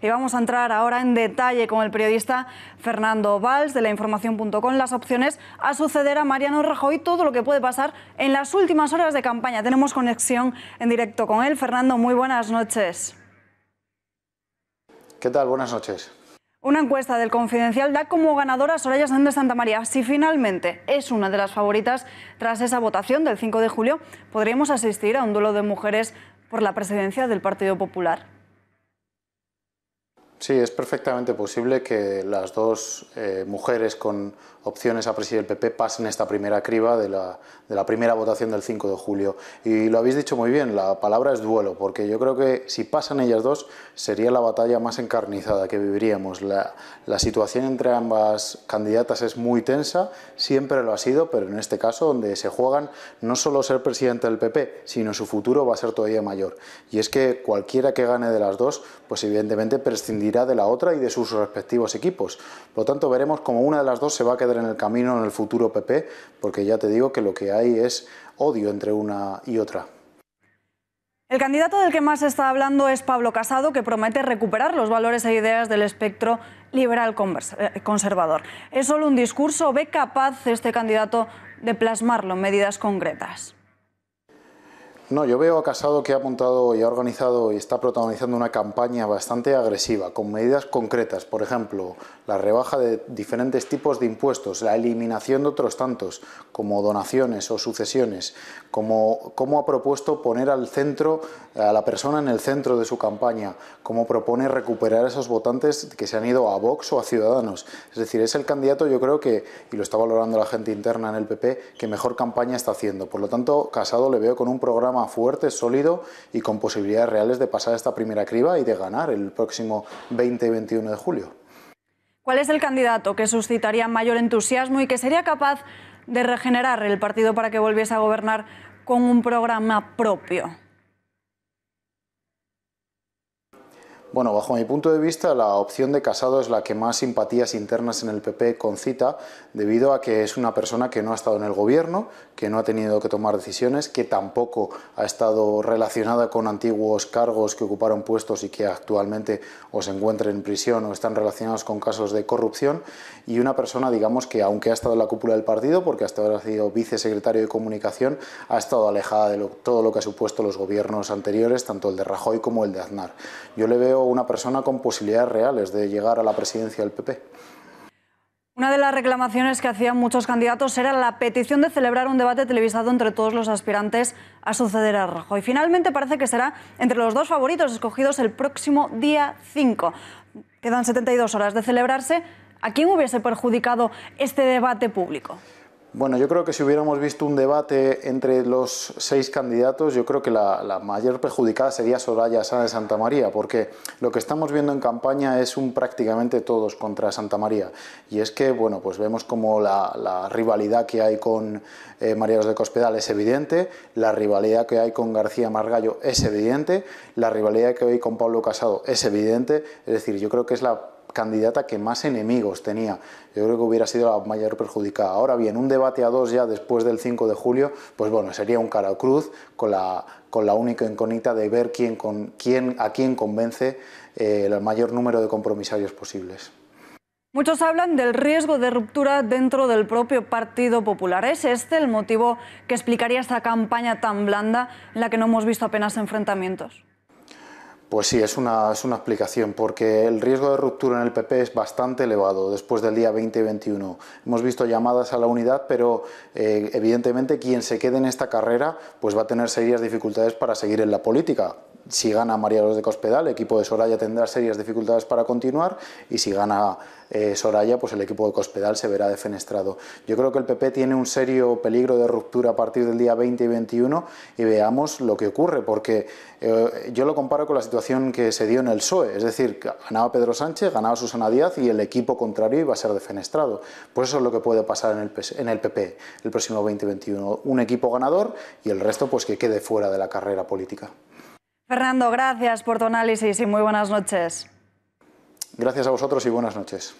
Y vamos a entrar ahora en detalle con el periodista Fernando Valls de la Información.com las opciones a suceder a Mariano Rajoy, todo lo que puede pasar en las últimas horas de campaña. Tenemos conexión en directo con él. Fernando, muy buenas noches. ¿Qué tal? Buenas noches. Una encuesta del Confidencial da como ganadora a Soraya Sánchez de Santa María. Si finalmente es una de las favoritas tras esa votación del 5 de julio, podríamos asistir a un duelo de mujeres por la presidencia del Partido Popular. Sí, es perfectamente posible que las dos eh, mujeres con opciones a presidir el PP pasen esta primera criba de la, de la, primera votación del 5 de julio. Y lo habéis dicho muy bien, la palabra es duelo, porque yo creo que si pasan ellas dos sería la batalla más encarnizada que viviríamos. La, la situación entre ambas candidatas es muy tensa, siempre lo ha sido, pero en este caso donde se juegan no solo ser presidente del PP, sino su futuro va a ser todavía mayor. Y es que cualquiera que gane de las dos, pues evidentemente prescindirá de la otra y de sus respectivos equipos. Por lo tanto, veremos cómo una de las dos se va a quedar en el camino en el futuro PP, porque ya te digo que lo que hay es odio entre una y otra. El candidato del que más se está hablando es Pablo Casado, que promete recuperar los valores e ideas del espectro liberal eh, conservador. ¿Es solo un discurso? ¿Ve capaz este candidato de plasmarlo en medidas concretas? No, yo veo a Casado que ha apuntado y ha organizado y está protagonizando una campaña bastante agresiva, con medidas concretas, por ejemplo, la rebaja de diferentes tipos de impuestos, la eliminación de otros tantos, como donaciones o sucesiones, como, como ha propuesto poner al centro, a la persona en el centro de su campaña, como propone recuperar a esos votantes que se han ido a Vox o a Ciudadanos. Es decir, es el candidato, yo creo que, y lo está valorando la gente interna en el PP, que mejor campaña está haciendo. Por lo tanto, Casado le veo con un programa fuerte, sólido y con posibilidades reales de pasar esta primera criba y de ganar el próximo 20 y 21 de julio. ¿Cuál es el candidato que suscitaría mayor entusiasmo y que sería capaz de regenerar el partido para que volviese a gobernar con un programa propio? Bueno, bajo mi punto de vista, la opción de Casado es la que más simpatías internas en el PP concita, debido a que es una persona que no ha estado en el gobierno, que no ha tenido que tomar decisiones, que tampoco ha estado relacionada con antiguos cargos que ocuparon puestos y que actualmente o se encuentran en prisión o están relacionados con casos de corrupción, y una persona, digamos, que aunque ha estado en la cúpula del partido, porque hasta ahora ha sido vicesecretario de Comunicación, ha estado alejada de todo lo que ha supuesto los gobiernos anteriores, tanto el de Rajoy como el de Aznar. Yo le veo una persona con posibilidades reales de llegar a la presidencia del PP. Una de las reclamaciones que hacían muchos candidatos era la petición de celebrar un debate televisado entre todos los aspirantes a suceder a Rajoy. Finalmente parece que será entre los dos favoritos escogidos el próximo día 5. Quedan 72 horas de celebrarse. ¿A quién hubiese perjudicado este debate público? Bueno, yo creo que si hubiéramos visto un debate entre los seis candidatos, yo creo que la, mayor perjudicada sería Soraya Sá de Santa María, porque lo que estamos viendo en campaña es un prácticamente todos contra Santa María. Y es que, bueno, pues vemos como la, rivalidad que hay con eh, María de Cospedal es evidente, la rivalidad que hay con García Margallo es evidente, la rivalidad que hay con Pablo Casado es evidente, es decir, yo creo que es la candidata que más enemigos tenía. Yo creo que hubiera sido la mayor perjudicada. Ahora bien, un debate a dos ya después del 5 de julio, pues bueno, sería un cara cruz con la, con la única incógnita de ver quién, a quién convence eh, el mayor número de compromisarios posibles. Muchos hablan del riesgo de ruptura dentro del propio Partido Popular. ¿Es este el motivo que explicaría esta campaña tan blanda en la que no hemos visto apenas enfrentamientos? Pues sí, es una, es una explicación, porque el riesgo de ruptura en el PP es bastante elevado después del día 20 y 21. Hemos visto llamadas a la unidad, pero eh, evidentemente quien se quede en esta carrera pues va a tener serias dificultades para seguir en la política, si gana María Los de Cospedal, el equipo de Soraya tendrá serias dificultades para continuar y si gana eh, Soraya, pues el equipo de Cospedal se verá defenestrado. Yo creo que el PP tiene un serio peligro de ruptura a partir del día 20 y 21 y veamos lo que ocurre, porque eh, yo lo comparo con la situación que se dio en el PSOE, es decir, ganaba Pedro Sánchez, ganaba Susana Díaz y el equipo contrario iba a ser defenestrado. Pues eso es lo que puede pasar en el, en el PP el próximo 2021, un equipo ganador y el resto pues que quede fuera de la carrera política. Fernando, gracias por tu análisis y muy buenas noches. Gracias a vosotros y buenas noches.